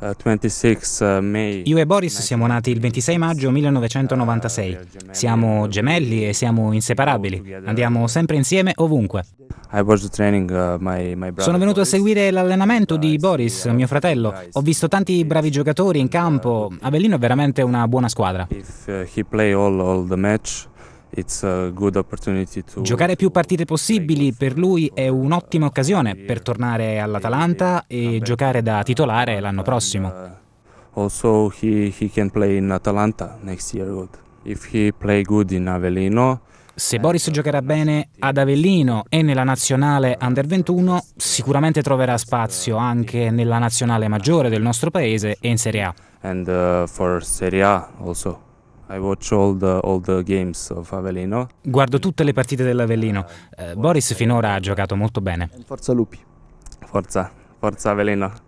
Eh, eh, Io e Boris siamo nati il 26 maggio 1996. Siamo gemelli e siamo inseparabili. Andiamo sempre insieme ovunque. Uh, Sono venuto a seguire l'allenamento di Boris, mio fratello. Ho visto tanti bravi giocatori in uh, campo. Avellino è veramente una buona squadra. Se uh, he play tutti i match, Giocare più partite possibili per lui è un'ottima occasione per tornare all'Atalanta e giocare da titolare l'anno prossimo. Uh, also he, he can play in Atalanta next year good. If he play good in Avellino se Boris uh, giocherà bene ad Avellino e nella nazionale under 21, sicuramente troverà spazio anche nella nazionale maggiore del nostro paese e in Serie A. And uh, for Serie A also. Guardo tutte le partite dell'Avellino. Eh, eh, Boris finora ha giocato molto bene. Forza Lupi. Forza, forza Avellino.